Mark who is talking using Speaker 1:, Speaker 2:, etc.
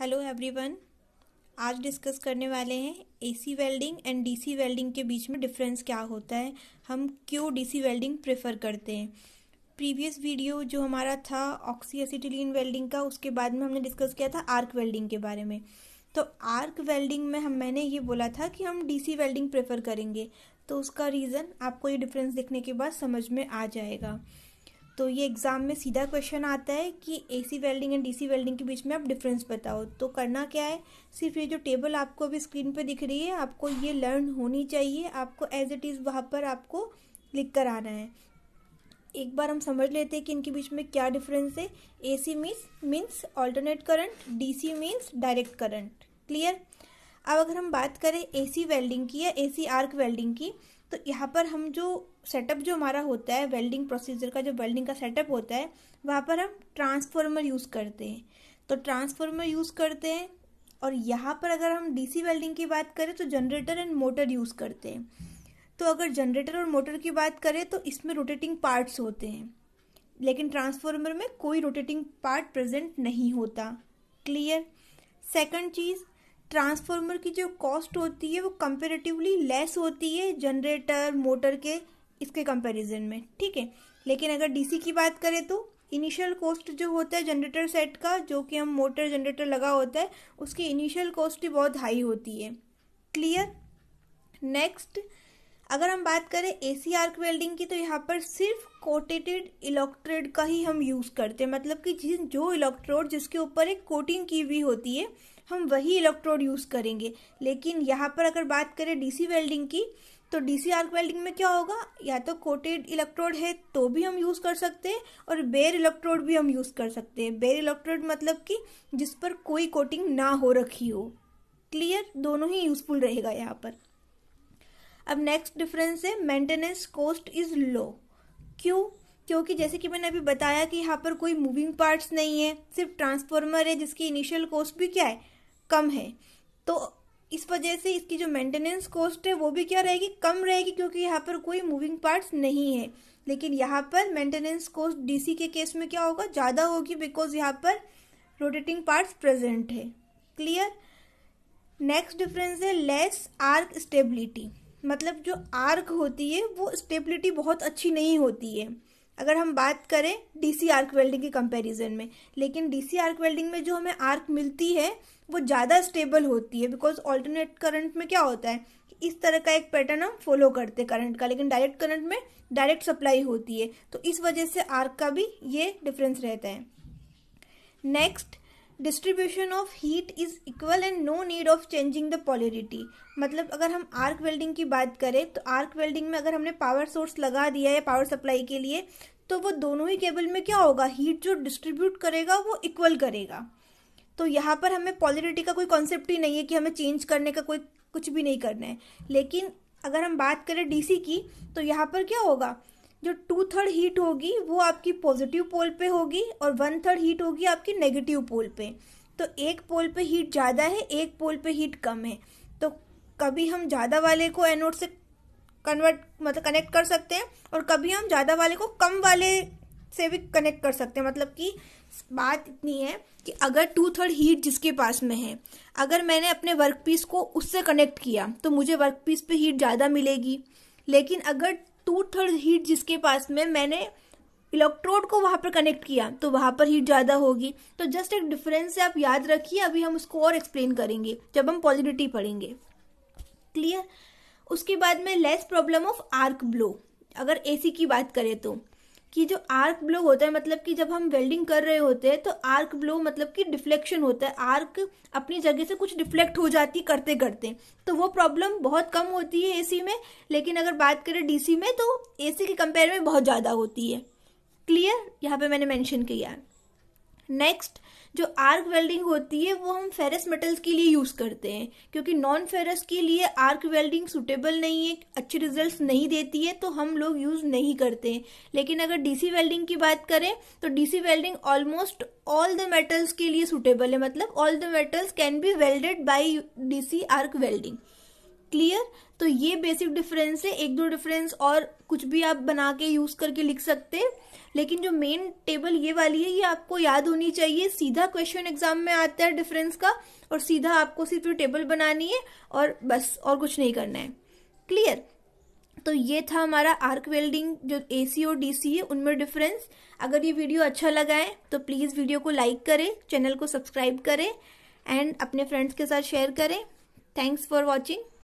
Speaker 1: hello everyone आज discuss करने वाले हैं AC welding and DC welding के बीच में डिफरेंस क्या होता है हम क्यों डीसी वेल्डिंग प्रेफर करते हैं प्रीवियस वीडियो जो हमारा था ऑक्सी एसिटिलीन वेल्डिंग का उसके बाद में हमने डिस्कस किया था आर्क वेल्डिंग के बारे में तो आर्क वेल्डिंग में हम मैंने ये बोला था कि हम डीसी वेल्डिंग प्रेफर करेंगे तो उसका रीज़न आपको ये डिफरेंस देखने के बाद समझ में आ जाएगा तो ये एग्ज़ाम में सीधा क्वेश्चन आता है कि AC welding and DC welding के बीच में आप डिफरेंस बताओ तो करना क्या है सिर्फ ये जो टेबल आपको अभी स्क्रीन पर दिख रही है आपको ये लर्न होनी चाहिए आपको एज इट इज़ वहाँ पर आपको लिख कर आना है एक बार हम समझ लेते हैं कि इनके बीच में क्या डिफरेंस है A C means means alternate current D C means direct current clear अब अगर हम बात करें एसी वेल्डिंग की या एसी आर्क वेल्डिंग की तो यहाँ पर हम जो सेटअप जो हमारा होता है वेल्डिंग प्रोसीजर का जो वेल्डिंग का सेटअप होता है वहाँ पर हम ट्रांसफार्मर यूज़ करते हैं तो ट्रांसफार्मर यूज़ करते हैं और यहाँ पर अगर हम डीसी वेल्डिंग की बात करें तो जनरेटर एंड मोटर यूज़ करते हैं तो अगर जनरेटर और मोटर की बात करें तो इसमें रोटेटिंग पार्ट्स होते हैं लेकिन ट्रांसफार्मर में कोई रोटेटिंग पार्ट प्रेजेंट नहीं होता क्लियर सेकंड चीज़ ट्रांसफार्मर की जो कॉस्ट होती है वो कंपेरेटिवली लेस होती है जनरेटर मोटर के इसके कंपैरिजन में ठीक है लेकिन अगर डीसी की बात करें तो इनिशियल कॉस्ट जो होता है जनरेटर सेट का जो कि हम मोटर जनरेटर लगा होता है उसकी इनिशियल कॉस्ट भी बहुत हाई होती है क्लियर नेक्स्ट अगर हम बात करें ए सी आर्क वेल्डिंग की तो यहाँ पर सिर्फ कोटेटेड इलेक्ट्रोड का ही हम यूज़ करते हैं मतलब कि जिस जो इलेक्ट्रोड जिसके ऊपर एक कोटिंग की हुई होती है हम वही इलेक्ट्रोड यूज़ करेंगे लेकिन यहाँ पर अगर बात करें डीसी वेल्डिंग की तो डीसी आर्क वेल्डिंग में क्या होगा या तो कोटेड इलेक्ट्रोड है तो भी हम यूज़ कर सकते हैं और बेर इलेक्ट्रोड भी हम यूज़ कर सकते हैं बेर इलेक्ट्रोड मतलब कि जिस पर कोई कोटिंग ना हो रखी हो क्लियर दोनों ही यूज़फुल रहेगा यहाँ पर अब नेक्स्ट डिफरेंस है मेंटेनेंस कॉस्ट इज लो क्यों क्योंकि जैसे कि मैंने अभी बताया कि यहाँ पर कोई मूविंग पार्ट्स नहीं है सिर्फ ट्रांसफॉर्मर है जिसकी इनिशियल कॉस्ट भी क्या है कम है तो इस वजह से इसकी जो मेंटेनेंस कॉस्ट है वो भी क्या रहेगी कम रहेगी क्योंकि यहाँ पर कोई मूविंग पार्ट्स नहीं है लेकिन यहाँ पर मेंटेनेंस कॉस्ट डीसी के केस में क्या होगा ज़्यादा होगी बिकॉज यहाँ पर रोटेटिंग पार्ट्स प्रेजेंट है क्लियर नेक्स्ट डिफरेंस है लेस आर्क स्टेबिलिटी मतलब जो आर्क होती है वो स्टेबिलिटी बहुत अच्छी नहीं होती है अगर हम बात करें डीसी आर्क वेल्डिंग के कंपैरिजन में लेकिन डीसी आर्क वेल्डिंग में जो हमें आर्क मिलती है वो ज़्यादा स्टेबल होती है बिकॉज ऑल्टरनेट करंट में क्या होता है इस तरह का एक पैटर्न हम फॉलो करते हैं करंट का लेकिन डायरेक्ट करंट में डायरेक्ट सप्लाई होती है तो इस वजह से आर्क का भी ये डिफरेंस रहता है next distribution of heat is equal and no need of changing the polarity मतलब अगर हम आर्क वेल्डिंग की बात करें तो आर्क वेल्डिंग में अगर हमने पावर सोर्स लगा दिया है पावर सप्लाई के लिए तो वो दोनों ही केबल में क्या होगा हीट जो डिस्ट्रीब्यूट करेगा वो इक्वल करेगा तो यहाँ पर हमें पॉलरिटी का कोई कॉन्सेप्ट ही नहीं है कि हमें चेंज करने का कोई कुछ भी नहीं करना है लेकिन अगर हम बात करें डीसी की तो यहाँ पर क्या होगा जो टू थर्ड हीट होगी वो आपकी पॉजिटिव पोल पे होगी और वन थर्ड हीट होगी आपकी नेगेटिव पोल पे तो एक पोल पे हीट ज़्यादा है एक पोल पे हीट कम है तो कभी हम ज़्यादा वाले को एनोड से कन्वर्ट मतलब कनेक्ट कर सकते हैं और कभी हम ज़्यादा वाले को कम वाले से भी कनेक्ट कर सकते हैं मतलब कि बात इतनी है कि अगर टू थर्ड हीट जिसके पास में है अगर मैंने अपने वर्क पीस को उससे कनेक्ट किया तो मुझे वर्क पीस पे हीट ज़्यादा मिलेगी लेकिन अगर टू थर्ड हीट जिसके पास में मैंने इलेक्ट्रोड को वहां पर कनेक्ट किया तो वहां पर हीट ज्यादा होगी तो जस्ट एक डिफरेंस है आप याद रखिए अभी हम उसको और एक्सप्लेन करेंगे जब हम पॉजिटिविटी पढ़ेंगे क्लियर उसके बाद में less problem of arc blow अगर एसी की बात करें तो कि जो आर्क ब्लो होता है मतलब कि जब हम वेल्डिंग कर रहे होते हैं तो आर्क ब्लो मतलब कि डिफ्लेक्शन होता है आर्क अपनी जगह से कुछ डिफ्लेक्ट हो जाती करते करते तो वो प्रॉब्लम बहुत कम होती है एसी में लेकिन अगर बात करें डीसी में तो एसी के कंपेयर में बहुत ज़्यादा होती है क्लियर यहाँ पे मैंने मेंशन किया है नेक्स्ट जो आर्क वेल्डिंग होती है वो हम फेरस मेटल्स के लिए यूज़ करते हैं क्योंकि नॉन फेरस के लिए आर्क वेल्डिंग सुटेबल नहीं है अच्छे रिजल्ट्स नहीं देती है तो हम लोग यूज़ नहीं करते हैं लेकिन अगर डीसी वेल्डिंग की बात करें तो DC welding almost all the metals के लिए सुटेबल है मतलब all the metals can be welded by DC arc welding clear तो ये बेसिक डिफरेंस है एक दो डिफरेंस और कुछ भी आप बना के यूज करके लिख सकते हैं लेकिन जो मेन टेबल ये वाली है ये आपको याद होनी चाहिए सीधा क्वेश्चन एग्जाम में आता है डिफरेंस का और सीधा आपको सिर्फ टेबल बनानी है और बस और कुछ नहीं करना है क्लियर तो ये था हमारा आर्क वेल्डिंग जो ए सी और डी सी है उनमें डिफरेंस अगर ये वीडियो अच्छा लगा है तो प्लीज़ वीडियो को लाइक करें चैनल को सब्सक्राइब करें एंड अपने फ्रेंड्स के साथ शेयर करें थैंक्स फॉर वॉचिंग